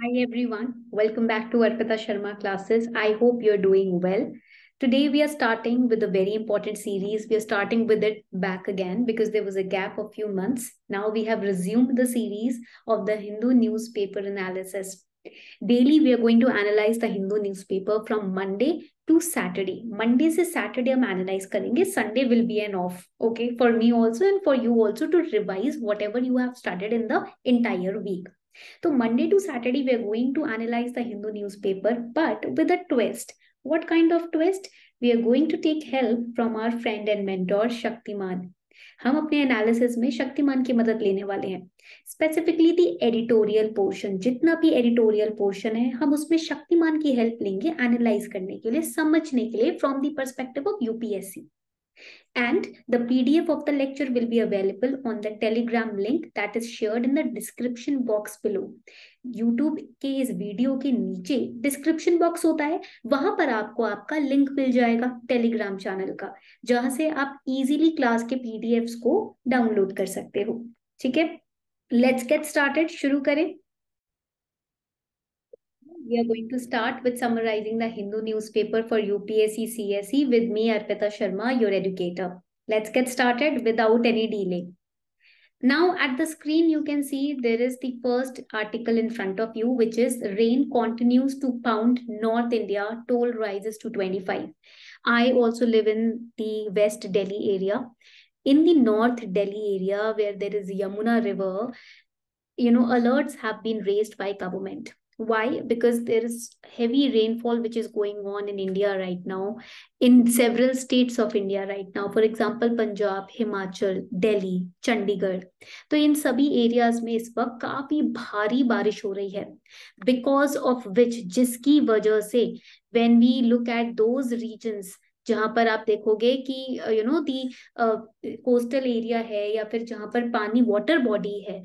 Hi everyone, welcome back to Arpita Sharma classes. I hope you're doing well. Today we are starting with a very important series. We are starting with it back again because there was a gap of few months. Now we have resumed the series of the Hindu newspaper analysis. Daily we are going to analyze the Hindu newspaper from Monday to Saturday. Monday is Saturday हम analyze करेंगे. Sunday will be an off. Okay, for me also and for you also to revise whatever you have studied in the entire week. तो Monday to Saturday we are going to analyse the Hindu newspaper but with a twist what kind of twist we are going to take help from our friend and mentor Shaktimaan हम अपने analysis में शक्तिमान की मदद लेने वाले हैं specifically दी editorial portion जितना भी एडिटोरियल पोर्शन है हम उसमें शक्तिमान की हेल्प लेंगे एनालाइज करने के लिए समझने के लिए from the perspective of UPSC And the PDF of the lecture will be available on the Telegram link that is shared in the description box below. YouTube ke is video ke niche description box hota hai wahan par aapko aapka link mil jayega telegram channel ka jahan se aap easily class ke pdfs ko download kar sakte ho theek hai let's get started shuru करें we are going to start with summarizing the Hindu newspaper for UPSC CSE with me, Arpita Sharma, your educator. Let's get started without any delay. Now at the screen, you can see there is the first article in front of you, which is rain continues to pound North India, toll rises to 25. I also live in the West Delhi area. In the North Delhi area where there is Yamuna River, you know, alerts have been raised by government. Why? Because there is heavy rainfall which is going on in India right now, in several states of India right now. For example, punjab himachal delhi chandigarh तो in सभी areas में is वक्त kafi bhari barish ho rahi hai because of which jiski wajah se when we look at those regions जहां पर आप देखोगे कि you know the coastal area है या फिर जहां पर पानी वाटर बॉडी है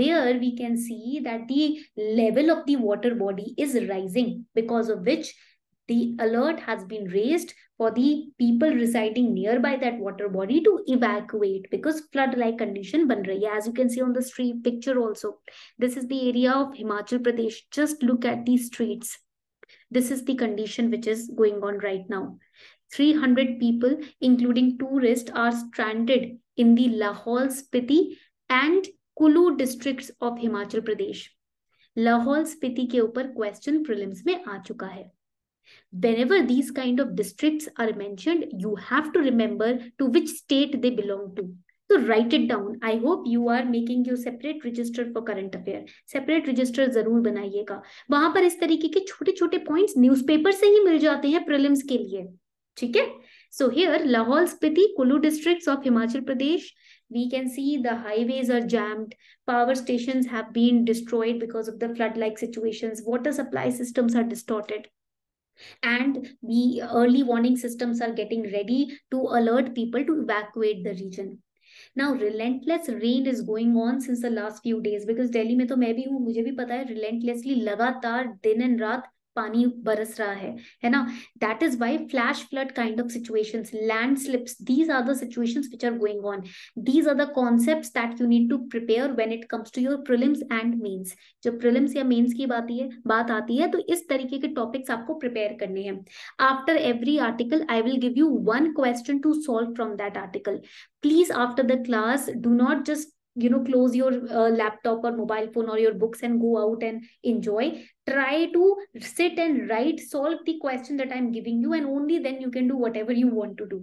there we can see that the level of the water body is rising because of which the alert has been raised for the people residing nearby that water body to evacuate because flood like condition बन रही है as you can see on the street picture also this is the area of Himachal Pradesh just look at the streets this is the condition which is going on right now 300 people, including tourists, are stranded in the Lahol Spiti and Kullu districts of Himachal Pradesh Lahaul Spiti के ऊपर question prelims में आ चुका है whenever these kind of districts are mentioned you have to remember to which state they belong to so write it down i hope you are making your separate register for current affair separate register जरूर बनाइएगा वहां पर इस तरीके के छोटे छोटे points newspaper से ही मिल जाते हैं prelims के लिए ठीक है so here Lahaul spiti Kullu district of Himachal Pradesh we can see the highways are jammed power station have been destroyed because of the flood like situations water supply systems are distorted and the early warning systems are getting ready to alert people to evacuate the region. Now, relentless rain is going on since the last few days because Delhi mein to main bhi hu mujhe bhi pata hai relentlessly lagatar din and raat पानी बरस रहा है है ना that is why flash flood kind of situations landslips these are the situations which are going on these are the concepts that you need to prepare when it comes to your prelims and mains जब prelims या mains की बात है बात आती है तो इस तरीके के टॉपिक्स आपको प्रिपेयर करने हैं after every article I will give you one question to solve from that article please after the class do not just you know close your uh, laptop or mobile phone or your books and go out and enjoy try to sit and write solve the question that i'm giving you and only then you can do whatever you want to do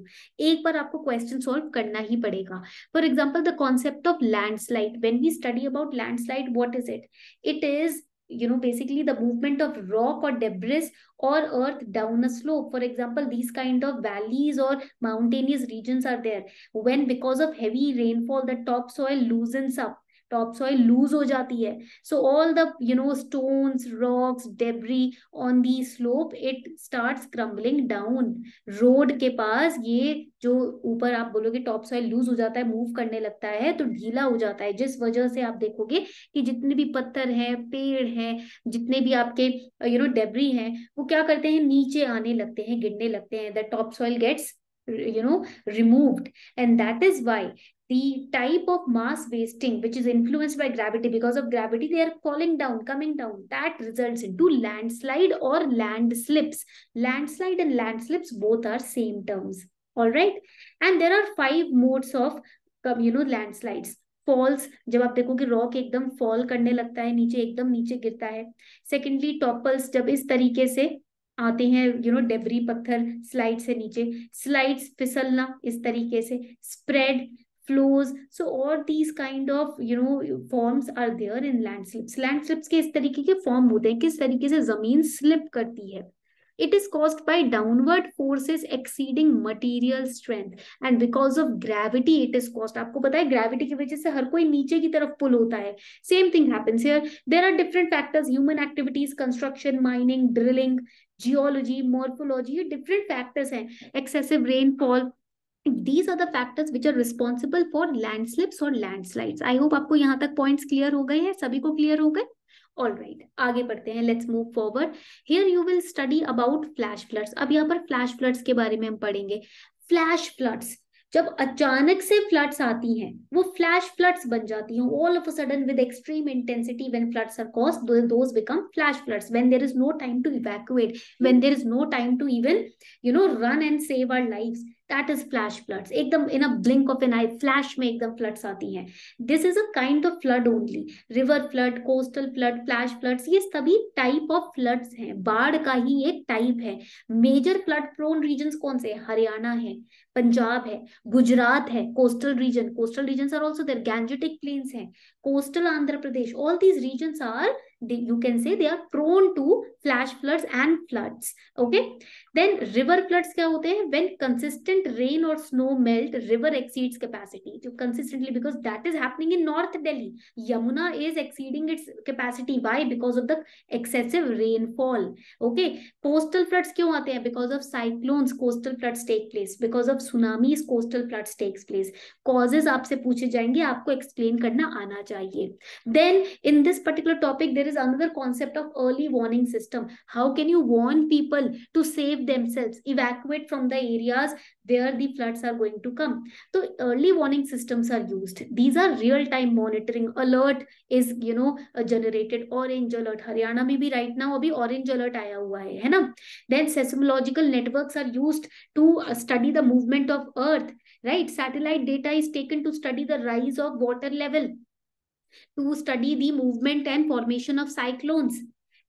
ek bar aapko question solve karna hi padega for example the concept of landslide when we study about landslide what is it it is you know basically the movement of rock or debris or earth down a slope for example these kind of valleys or mountainous regions are there when because of heavy rainfall the topsoil loosens up topsoil loose हो जाती है so all the you know stone rocks debris on the slope it start crumbling down road के पास ये जो ऊपर आप बोलोगे टॉप सॉइल लूज हो जाता है मूव करने लगता है तो ढीला हो जाता है जिस वजह से आप देखोगे कि जितने भी पत्थर हैं पेड़ हैं जितने भी आपके यू नो डेबरी हैं वो क्या करते हैं नीचे आने लगते हैं गिरने लगते हैं the topsoil gets you know removed and that is why the type of mass wasting which is influenced by gravity because of gravity they are falling down coming down that results into landslide or landslips landslide and landslips both are same terms all right and there are five modes of you know landslides falls जब आप देखोगे rock एकदम fall करने लगता है नीचे एकदम नीचे गिरता है सेकेंडली टॉपल्स जब इस तरीके से आते हैं यू नो डेबरी पत्थर स्लाइड से नीचे स्लाइड्स फिसलना इस तरीके से spread flows so all these kind of you know forms are there in landslips landslips ke is tarike ke form hote hain kis tarike se zameen slip karti hai it is caused by downward forces exceeding material strength and because of gravity it is caused aapko pata hai gravity ki wajah se har koi niche ki taraf pull hota hai same thing happens here there are different factors human activities construction mining drilling geology morphology different factors hain excessive rainfall these are the factors which are responsible for landslips और landslides I hope आपको यहाँ तक points clear हो गए हैं सभी को clear हो गए All right, आगे बढ़ते हैं let's move forward here you will study about flash floods अब यहाँ पर फ्लैश फ्लड्स के बारे में हम पढ़ेंगे फ्लैश फ्लड्स जब अचानक से फ्लड्स आती हैं वो फ्लैश फ्लड्स बन जाती हैं all of a sudden with extreme intensity when floods are caused those become flash floods when there is no time to evacuate when there is no time to even you know run and save our lives that is flash floods एकदम in a blink of an eye flash में एकदम floods आती हैं this is a kind of flood only river flood coastal flood flash floods ये सभी type of floods हैं बाढ़ का ही एक टाइप है मेजर फ्लड प्रोन रीजन कौन से हरियाणा है पंजाब है गुजरात है coastal region coastal region are also there Gangetic plains है coastal Andhra Pradesh all these region are they, you can say they are prone to flash floods and floods okay then river floods kya hote hain when consistent rain or snow melt river exceeds capacity so consistently because that is happening in north delhi yamuna is exceeding its capacity why because of the excessive rainfall okay coastal floods kyun aate hain because of cyclones coastal floods take place because of tsunamis coastal floods takes place causes aap se puche jayenge aapko explain karna aana chahiye then in this particular topic there is another concept of early warning system. How can you warn people to save themselves, evacuate from the areas where the floods are going to come? So early warning systems are used. These are real-time monitoring. Alert is, you know, uh, generated. Orange alert. Haryana may be right now abhi orange alert aaya hua hai, hai na? Then seismological networks are used to uh, study the movement of earth. Right? Satellite data is taken to study the rise of water level to study the movement and formation of cyclones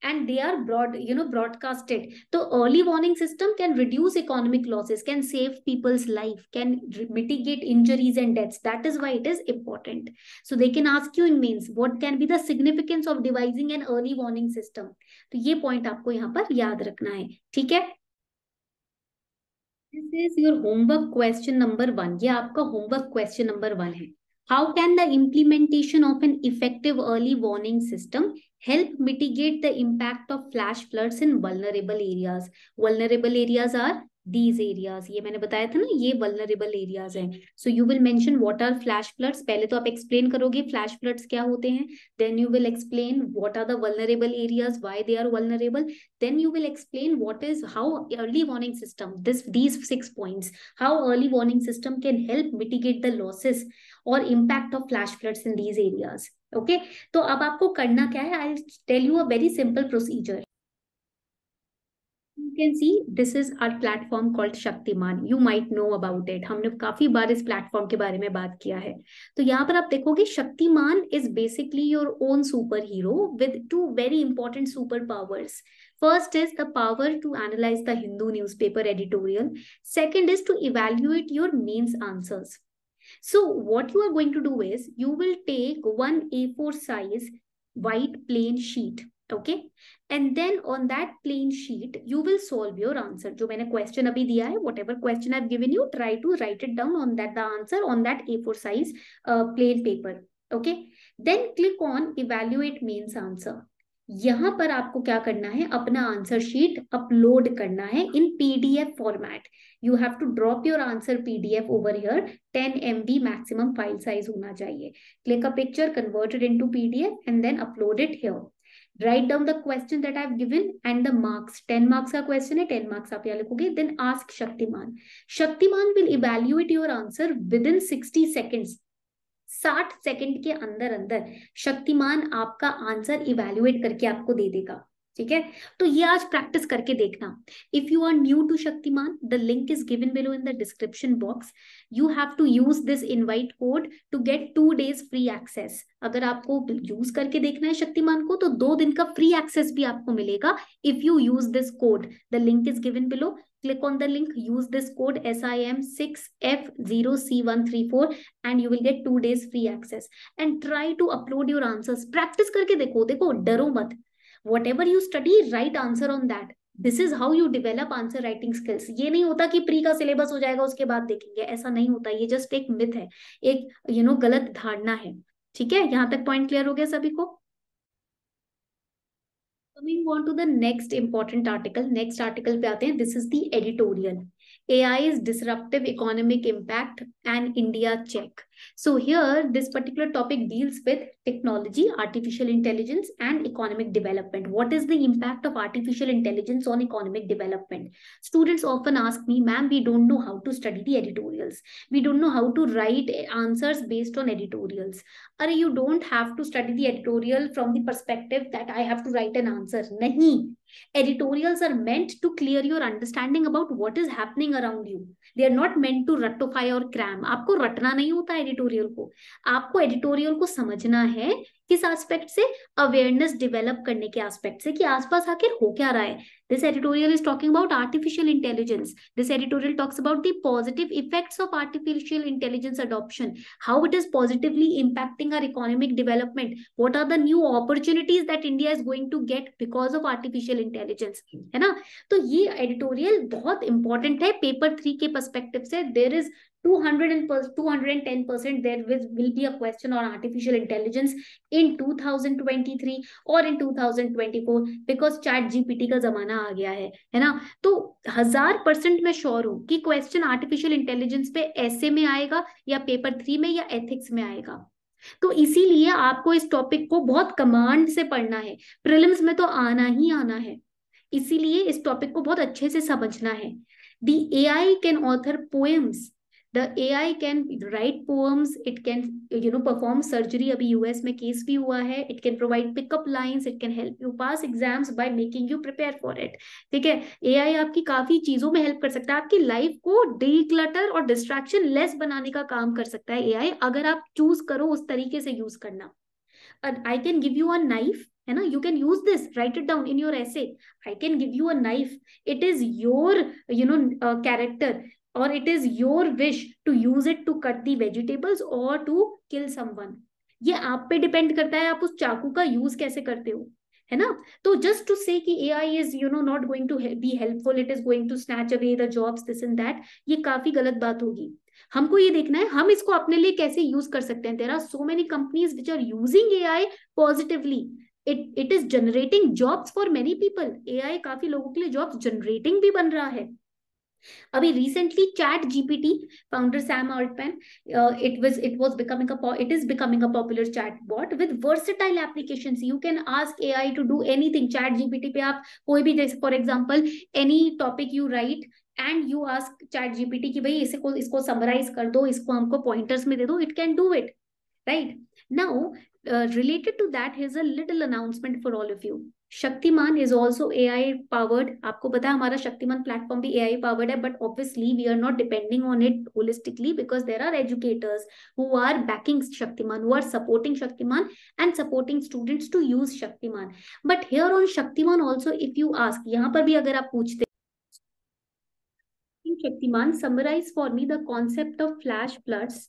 and they are broad you know broadcasted so early warning system can reduce economic losses can save people's life can mitigate injuries and deaths that is why it is important so they can ask you in mains what can be the significance of devising an early warning system to ye point aapko yahan par yaad rakhna hai theek hai this is your homework question number 1 ye aapka homework question number 1 hai How can the implementation of an effective early warning system help mitigate the impact of flash floods in vulnerable areas? Vulnerable areas are these areas. ये मैंने बताया था ना ये vulnerable areas हैं. So you will mention what are flash floods. पहले तो आप explain करोगे flash floods क्या होते हैं. Then you will explain what are the vulnerable areas, why they are vulnerable. Then you will explain what is how early warning system. This these six points. How early warning system can help mitigate the losses और impact of flash floods in these areas okay तो अब आपको करना क्या है I tell you a very simple procedure you can see this is our platform called Shaktiman. You might know about it. हमने काफी बार इस प्लेटफॉर्म के बारे में बात किया है तो यहाँ पर आप देखोगे Shaktimaan is basically your own superhero with two very important superpowers First is the power to analyze the Hindu newspaper editorial. Second is to evaluate your mains answers. So what you are going to do is you will take one A4 size white plain sheet. Okay. And then on that plain sheet, you will solve your answer. जो मैंने question अभी दिया whatever question I've given you, try to write it down on that, the answer on that A4 size uh, plain paper. Okay. Then click on evaluate mains answer. यहां पर आपको क्या करना है अपना आंसर शीट अपलोड करना है in PDF format you have to drop your answer PDF over here 10 B maximum file size होना चाहिए click a picture converted into PDF and then upload it here write down the question that I given and the marks ten marks का question है ten marks आप यहाँ लिखोगे then ask Shaktimaan Shaktimaan will evaluate your answer within sixty seconds साठ second के अंदर अंदर शक्तिमान आपका आंसर इवेल्युएट करके आपको दे देगा ठीक है तो ये आज प्रैक्टिस करके देखना if you are new to Shaktimaan the link is given below in the description box you have to use this invite code to get two days free access अगर आपको यूज करके देखना है शक्तिमान को तो दो दिन का फ्री एक्सेस भी आपको मिलेगा if you use this code the link is given below click on the link use this code sim6f0c134 and you will get 2 days free access and try to upload your answers practice karke dekho dekho daro mat whatever you study write answer on that this is how you develop answer writing skills ये नहीं होता कि pre का syllabus हो जाएगा उसके बाद देखेंगे ऐसा नहीं होता ये जस्ट एक मिथ है एक यू you नो know, गलत धारणा है ठीक है यहाँ तक पॉइंट क्लियर हो गया सभी को Coming on to the next important article, next article पे आते हैं. This is the editorial. AI's disruptive economic impact and India check. So here, this particular topic deals with technology, artificial intelligence, and economic development. What is the impact of artificial intelligence on economic development? Students often ask me, ma'am, we don't know how to study the editorials. We don't know how to write answers based on editorials. Or you don't have to study the editorial from the perspective that I have to write an answer. Nahi, Editorials are meant to clear your understanding about what is happening around you. They are not meant to rectify or cram. aapko ratna nahi hota editorial ko aapko editorial ko samajhna hai किस aspect से awareness develop करने के aspect से कि आसपास आखिर हो क्या रहा है this editorial is talking about artificial intelligence this editorial talks about the positive effects of artificial intelligence adoption how it is positively impacting our economic development what are the new opportunities that India is going to get because of artificial intelligence है ना तो ये editorial बहुत important है paper three के perspective से there is 200 and 210 there with, will be a question on artificial intelligence in 2023 or in 2024 because chat gpt ka zamana aa gaya hai hai na to 1000% main sure hu ki question artificial intelligence pe पे mein aayega ya paper 3 mein ya ethics mein aayega तो इसीलिए आपको इस topic को बहुत command से पढ़ना है प्रिलिम्स में तो आना ही आना है इसीलिए इस टॉपिक को बहुत अच्छे से समझना है the A I can author poems the A I can write poems it can you know perform surgery अभी यूएस में केस भी हुआ है it can provide pickup lines it can help you pass exams by making you prepare for it ठीक है ए आई आपकी काफी चीजों में हेल्प कर सकता है आपकी लाइफ को डीक्लटर और डिस्ट्रैक्शन लेस बनाने का काम कर सकता है ए आई अगर आप चूज करो उस तरीके से यूज करना I can give you a knife है ना you can use this write it down in your ऐसे I can give you a knife it is your you know character और it is your wish to use it to cut the vegetables और to kill someone ये आप पे depend करता है आप उस चाकू का यूज कैसे करते हो है ना तो just to say that AI is you know not going to be helpful it is going to snatch away the jobs this and that ये काफी गलत बात होगी हमको ये देखना है हम इसको अपने लिए कैसे यूज कर सकते हैं there are so many companies which are using AI positively it it is generating jobs for many people A I काफी लोगों के लिए जॉब्स जनरेटिंग भी बन रहा है अभी recently ChatGPT founder Sam Altman it was it was becoming a it is becoming a popular chatbot with versatile application you can ask AI to do anything ChatGPT पे आप कोई भी जैसे for example any topic you write and you ask ChatGPT की भाई इसे को इसको समराइज कर दो इसको हमको पॉइंटर्स में दे दो it can do it right now related to that is a little announcement for all of you Shaktiman is also A I powered आपको पता है हमारा शक्तिमान प्लेटफॉर्म भी ए आई पावर्ड है but obviously we are not depending on it holistically because there are educators who are backing Shaktiman who are supporting Shaktiman and supporting students to use Shaktiman but here on Shaktiman also if you ask यहाँ पर भी अगर आप पूछते Shaktiman summarise for me the concept of flash plus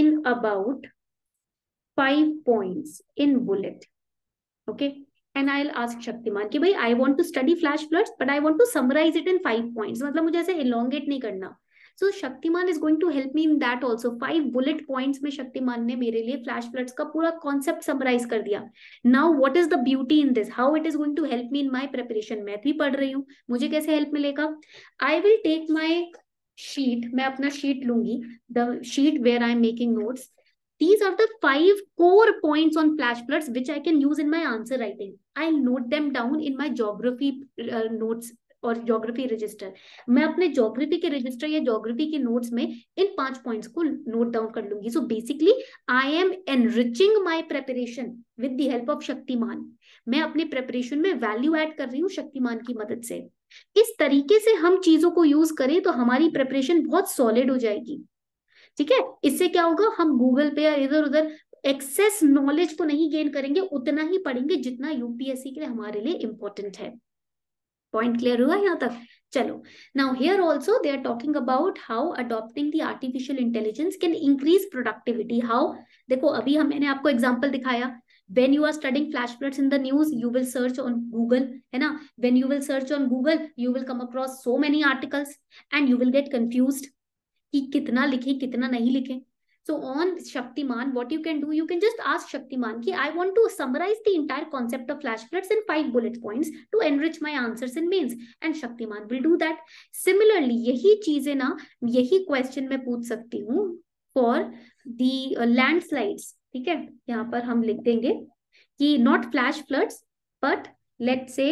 in about five points in bullet. Okay. And I ask Shaktiman कि भाई I want to study flash floods but I want to summarise it in five points मतलब मुझे ऐसे elongate नहीं करना so so, Shaktiman is going to help me in that also five bullet points में शक्तिमान ने मेरे लिए फ्लैश फ्लड्स का पूरा कॉन्सेप्ट समराइज कर दिया now what is the beauty in this how it is going to help me in my preparation math भी पढ़ रही हूँ मुझे कैसे हेल्प मिलेगा I will take my sheet मैं अपना शीट लूंगी the sheet where I am making notes These are the five core points on flash floods which I can use in my answer writing. I'll note them down in my geography uh, notes और geography register मैं अपने geography के register या geography के notes में इन पांच points को note down कर लूंगी so basically I am enriching my preparation with the help of Shaktiman मैं अपने प्रेपरेशन में वैल्यू ऐड कर रही हूँ शक्तिमान की मदद से इस तरीके से हम चीजों को यूज करें तो हमारी प्रेपरेशन बहुत सॉलिड हो जाएगी ठीक है इससे क्या होगा हम गूगल पे या इधर उधर एक्सेस नॉलेज तो नहीं गेन करेंगे उतना ही पढ़ेंगे जितना यूपीएससी के लिए हमारे लिए इंपॉर्टेंट है पॉइंट क्लियर हुआ यहाँ तक चलो now here also they are talking about how adopting the artificial intelligence can increase productivity how देखो अभी हम मैंने आपको एग्जाम्पल दिखाया when you are studying flash floods in the news you will search on google hai na when you will search on google you will come across so many articles and you will get confused कि कितना लिखे कितना नहीं लिखे so on Shaktiman what you can do you can just ask Shaktiman की I want to summarise the entire concept of flash floods in five bullet point to enrich my answer in mean and Shaktiman will do that similarly यही चीजें ना यही question में पूछ सकती हूँ for the land slides ठीक है यहाँ पर हम लिख देंगे कि not flash floods but let say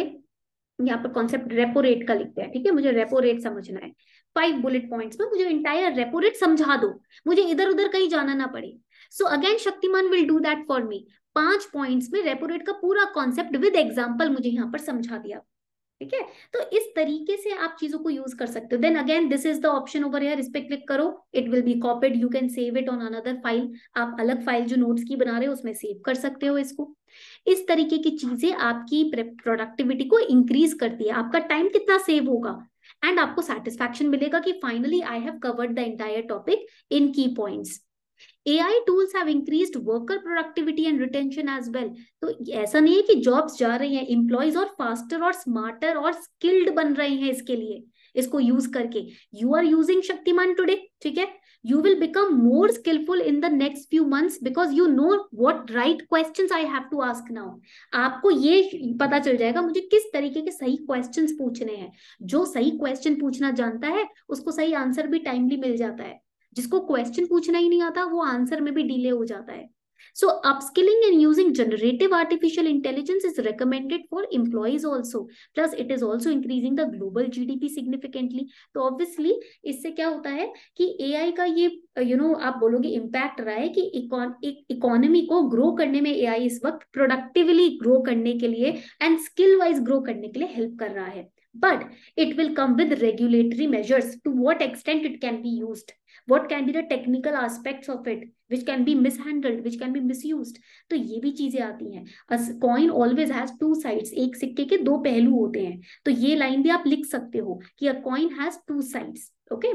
यहाँ पर कॉन्सेप्ट रेपोरेट का लिखते हैं ठीक है मुझे रेपो रेट समझना है फाइव बुलेट पॉइंट्स में मुझे इंटायर रेपो रेट समझा दो मुझे इधर उधर कहीं जाना ना पड़े so again Shaktiman will do that for me पांच पॉइंट्स में रेपो रेट का पूरा कॉन्सेप्ट विद एग्जाम्पल मुझे यहाँ पर समझा दिया ठीक है तो इस तरीके से आप चीजों को यूज कर सकते हो then again this is the option over here इस पे क्लिक करो it will be copied you can save it on another file आप अलग फाइल जो नोट्स की बना रहे हो उसमें सेव कर सकते हो इसको इस तरीके की चीजें आपकी प्रोडक्टिविटी को इंक्रीज करती है आपका टाइम कितना सेव होगा एंड आपको सेटिस्फेक्शन मिलेगा कि finally I have covered the entire topic in key points AI tools have increased worker productivity and retention as well तो ऐसा नहीं है कि जॉब्स जा रही हैं इंप्लॉयज और फास्टर और स्मार्टर और स्किल्ड बन रहे हैं इसके लिए इसको यूज करके you are using Shaktiman today ठीक है you will become more skilful in the next few month because you know what right question I have to ask now आपको ये पता चल जाएगा मुझे किस तरीके के सही क्वेश्चन पूछने हैं जो सही क्वेश्चन पूछना जानता है उसको सही आंसर भी टाइमली मिल जाता है जिसको क्वेश्चन पूछना ही नहीं आता वो आंसर में भी डिले हो जाता है So upskilling and using generative artificial intelligence is recommended for employees also. Plus, it is also increasing the global GDP significantly. so obviously isse kya hota hai ki AI ka ye you know, aap bologe impact raha hai ki economy ko grow karne mein AI is waqt productively grow karne ke liye and skill wise grow karne ke liye help kar raha hai but it will come with regulatory measures to what extent it can be used what what can be the technical aspects of it which can be which can be misuse तो ये भी चीजें आती हैं coin always has two side एक सिक्के के दो पहलू होते हैं तो ये लाइन भी आप लिख सकते हो कि a coin has two side okay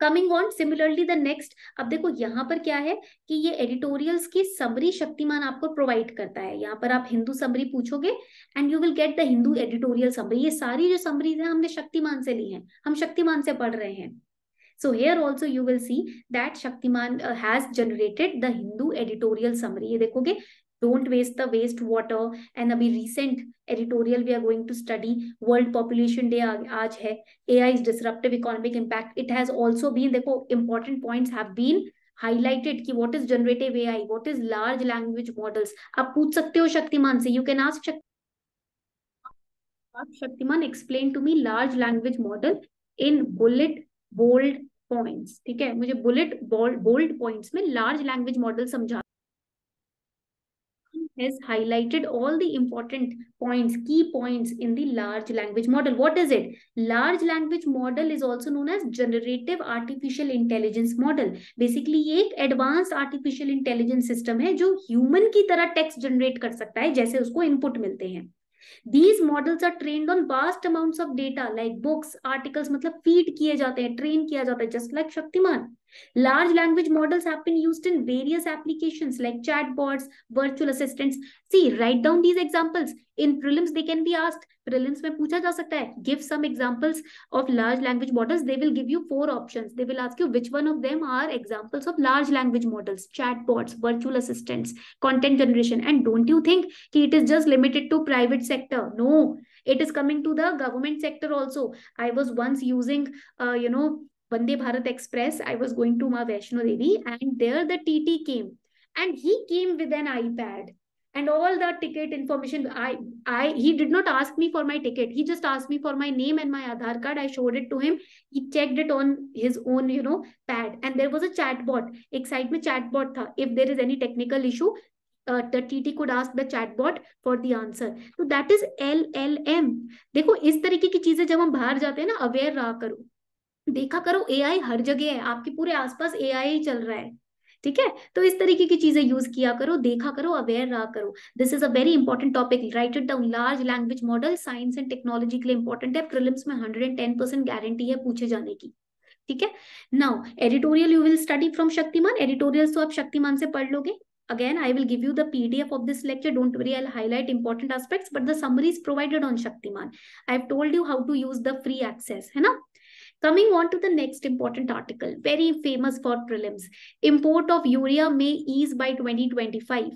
coming on similarly the next अब देखो यहाँ पर क्या है कि ये एडिटोरियल्स की समरी शक्तिमान आपको प्रोवाइड करता है यहाँ पर आप हिंदू समरी पूछोगे and you will get the Hindu editorial summary ये सारी जो समरीज है हमने शक्तिमान से ली है हम शक्तिमान से पढ़ रहे हैं So here also you will see that Shaktiman uh, has generated the Hindu editorial summary. ye dekhoge don't waste the waste water and abhi recent editorial we are going to study world population day आज है AI's disruptive economic impact it has also been dekho important points have been highlighted कि what is generative AI what is large language models आप पूछ सकते हो शक्तिमान से you can ask shaktiman explain to me large language model in bullet bold points ठीक है मुझे bullet bold points में लार्ज लैंग्वेज मॉडल समझा has highlighted all the important points, key points in the large language model. What is it? Large language model is also known as generative artificial intelligence model. Basically, ye ek advanced artificial intelligence system hai jo human ki tarah text generate kar sakta hai jaise usko input milte hain these models are trained on vast amounts of data like books articles मतलब feed किए जाते हैं train किया जाता है just like Shaktiman Large language models have been used in various applications like chatbots, virtual assistants. See, write down these examples. In prelims, they can be asked. Prelims mein pucha ja sakta hai. Give some examples of large language models. They will give you four options. They will ask you which one of them are examples of large language models, chatbots, virtual assistants, content generation. And don't you think ki it is just limited to private sector? No, it is coming to the government sector also. I was once using, uh, you know, Vande Bharat Express, I was going to Ma Vaishno Devi, and there the TT came. And he came with an iPad and all the ticket information. I, I, he did not ask me for my ticket. He just asked me for my name and my Aadhaar card. I showed it to him. He checked it on his own, you know, pad. And there was a chatbot. Ek side mein chatbot tha. If there is any technical issue, uh, the TT could ask the chatbot for the answer. So that is LLM. देखो इस तरीके की चीजें जब हम बाहर जाते हैं ना अवेयर रहा करो देखा करो एआई हर जगह है आपके पूरे आसपास एआई ही चल रहा है ठीक है तो इस तरीके की चीजें यूज किया करो देखा करो अवेयर रहा करो this is a very important topic write it down large language model science and technology के लिए इंपॉर्टेंट है प्रिलिम्स में hundred and ten percent guarantee है पूछे जाने की ठीक है now editorial you will study from Shaktiman editorial तो आप शक्तिमान से पढ़ लोगे again I will you you the pdf of this lecture don't worry I highlight important aspects but the summary is provided on Shaktiman I have told you how to use the free access है ना Coming on to the next important article, very famous for prelims. Import of urea may ease by 2025.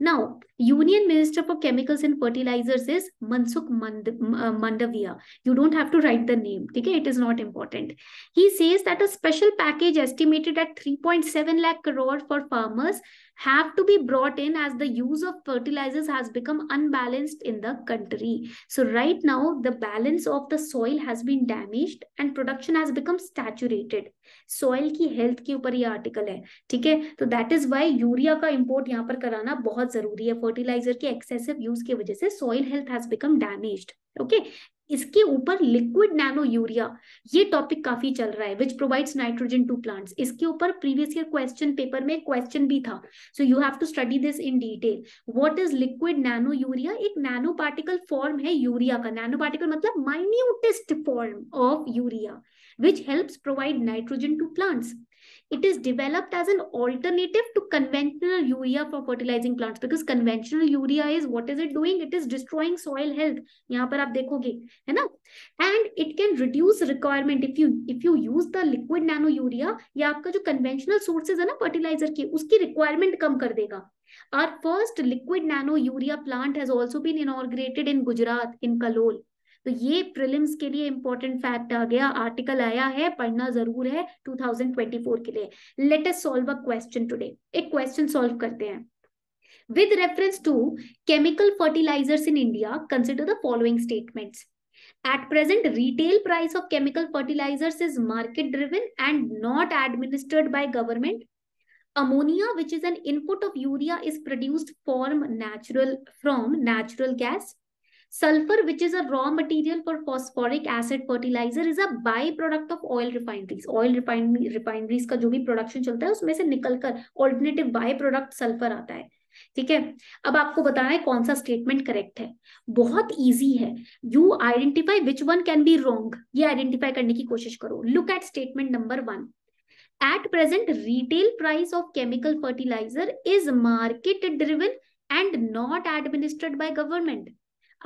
Now, Union Minister for Chemicals and Fertilizers is Mansukh Mand- uh, Mandavia. You don't have to write the name. Okay? It is not important. He says that a special package estimated at 3.7 lakh crore for farmers have to be brought in as the use of fertilizers has become unbalanced in the country. So, right now, the balance of the soil has been damaged and production has become saturated. soil ki health ke upar ye article hai theek hai so that is why urea ka import yahan par karana bahut zaruri hai fertilizer ke excessive use की wajah se soil health has become damaged okay इसके ऊपर liquid nano urea ये topic काफी चल रहा है which provides nitrogen to plants इसके ऊपर प्रीवियस ईयर क्वेश्चन पेपर में क्वेश्चन भी था so you have to study this in detail what is liquid nano urea एक नैनो पार्टिकल फॉर्म है यूरिया का नैनो पार्टिकल मतलब minutest form of urea which helps provide nitrogen to plants it is developed as an alternative to conventional urea for fertilizing plants because conventional urea is what is it doing it is destroying soil health and it can reduce requirement if you if you use the liquid nano urea ya aapka conventional sources and a fertilizer ki uski requirement kam our first liquid nano urea plant has also been inaugurated in gujarat in kalol तो ये prelims के लिए important fact आ गया article आया है पढ़ना जरूर है 2024 के लिए let us solve a question today एक क्वेश्चन सॉल्व करते हैं with reference to chemical fertilizers in india consider the following statements at present retail price of chemical fertilizers is market driven and not administered by government ammonia which is an input of urea is produced from natural from natural gas Sulfur, which is a raw material for phosphoric acid fertilizer, is a byproduct of oil refineries. Oil refinery refineries का जो भी production चलता है उसमें से निकलकर alternative by product sulphur आता है ठीक है अब आपको बताना है कौन सा स्टेटमेंट करेक्ट है बहुत इजी है you identify which one can be wrong ये आइडेंटिफाई करने की कोशिश करो look at statement number one at present retail price of chemical fertilizer is market driven and not administered by government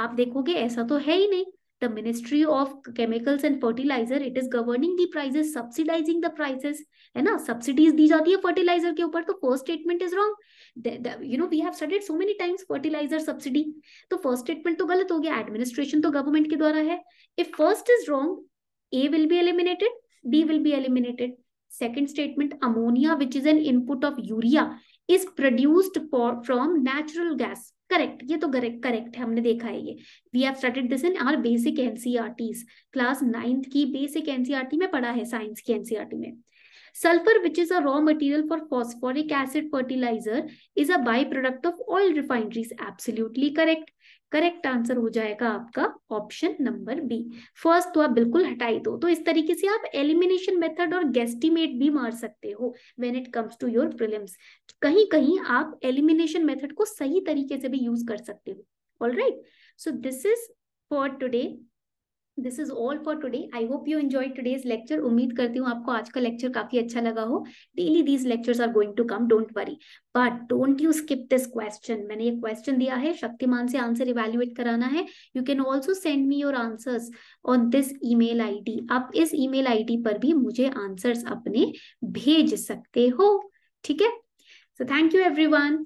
आप देखोगे ऐसा तो है ही नहीं the ministry of chemicals and fertiliser it is governing the prices subsidising the prices है ना subsidies दी जाती है फर्टिलाइजर के ऊपर तो first statement is wrong you know we have studied so many times fertiliser subsidy तो फर्स्ट स्टेटमेंट तो गलत हो गया एडमिनिस्ट्रेशन तो गवर्नमेंट के द्वारा है if first is wrong A will be eliminated B will be eliminated second statement ammonia which is an input of urea is produced for from natural gas correct ये तो करेक्ट है हमने देखा है ये we have started this in our basic NCERTs class ninth की basic NCERT e में पढ़ा है साइंस की एनसीआरटी e में Sulfur, which is a raw material for phosphoric acid fertilizer, is a byproduct of oil refineries. Absolutely correct. Correct answer हो जाएगा आपका option number B first तो आप बिल्कुल हटाई दो तो इस तरीके से आप एलिमिनेशन मेथड और गेस्टिमेट भी मार सकते हो when it comes to your prelims कहीं कहीं आप एलिमिनेशन मेथड को सही तरीके से भी यूज कर सकते हो also this is for today this is all for today I hope you enjoy today's lecture उम्मीद करती हूँ आपको आज का लेक्चर काफी अच्छा लगा हो daily these lectures are going to come don't worry but don't you skip this question मैंने ये क्वेश्चन दिया है शक्तिमान से आंसर इवेल्युएट कराना है you can also send me your answers on this email I D आप इस ई email I D पर भी मुझे आंसर्स अपने भेज सकते हो ठीक है so thank you every one